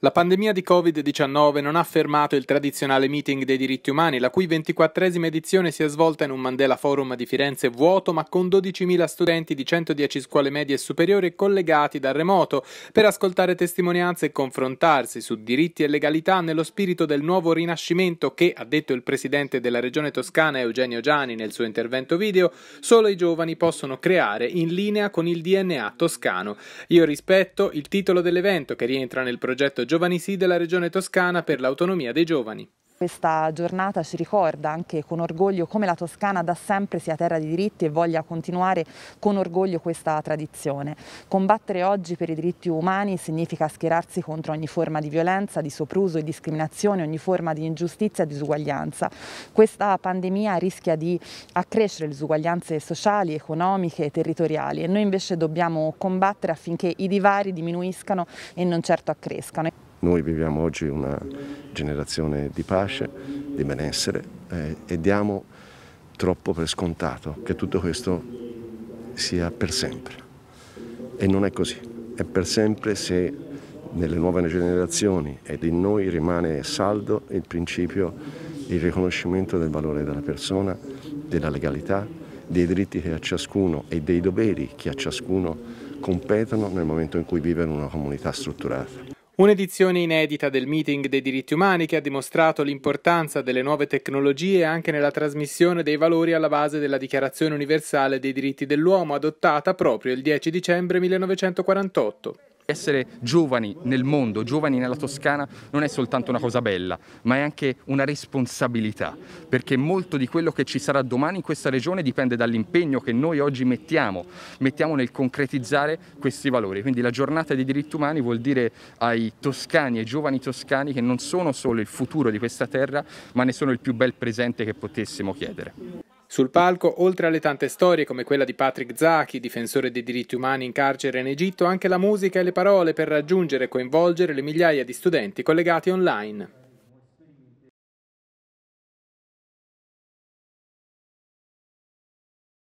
La pandemia di Covid-19 non ha fermato il tradizionale meeting dei diritti umani, la cui ventiquattresima edizione si è svolta in un Mandela Forum di Firenze vuoto, ma con 12.000 studenti di 110 scuole medie e superiori collegati da remoto per ascoltare testimonianze e confrontarsi su diritti e legalità nello spirito del nuovo rinascimento che, ha detto il presidente della regione toscana Eugenio Gianni nel suo intervento video, solo i giovani possono creare in linea con il DNA toscano. Io rispetto il titolo dell'evento che rientra nel progetto Giovani Sì della Regione Toscana per l'autonomia dei giovani. Questa giornata ci ricorda anche con orgoglio come la Toscana da sempre sia terra di diritti e voglia continuare con orgoglio questa tradizione. Combattere oggi per i diritti umani significa schierarsi contro ogni forma di violenza, di sopruso e discriminazione, ogni forma di ingiustizia e disuguaglianza. Questa pandemia rischia di accrescere le disuguaglianze sociali, economiche e territoriali e noi invece dobbiamo combattere affinché i divari diminuiscano e non certo accrescano. Noi viviamo oggi una generazione di pace, di benessere eh, e diamo troppo per scontato che tutto questo sia per sempre. E non è così. È per sempre se nelle nuove generazioni ed in noi rimane saldo il principio, il riconoscimento del valore della persona, della legalità, dei diritti che a ciascuno e dei doveri che a ciascuno competono nel momento in cui vive in una comunità strutturata. Un'edizione inedita del meeting dei diritti umani che ha dimostrato l'importanza delle nuove tecnologie anche nella trasmissione dei valori alla base della Dichiarazione universale dei diritti dell'uomo adottata proprio il 10 dicembre 1948. Essere giovani nel mondo, giovani nella Toscana, non è soltanto una cosa bella, ma è anche una responsabilità, perché molto di quello che ci sarà domani in questa regione dipende dall'impegno che noi oggi mettiamo, mettiamo nel concretizzare questi valori. Quindi la giornata dei diritti umani vuol dire ai toscani, ai giovani toscani, che non sono solo il futuro di questa terra, ma ne sono il più bel presente che potessimo chiedere. Sul palco, oltre alle tante storie come quella di Patrick Zaki, difensore dei diritti umani in carcere in Egitto, anche la musica e le parole per raggiungere e coinvolgere le migliaia di studenti collegati online.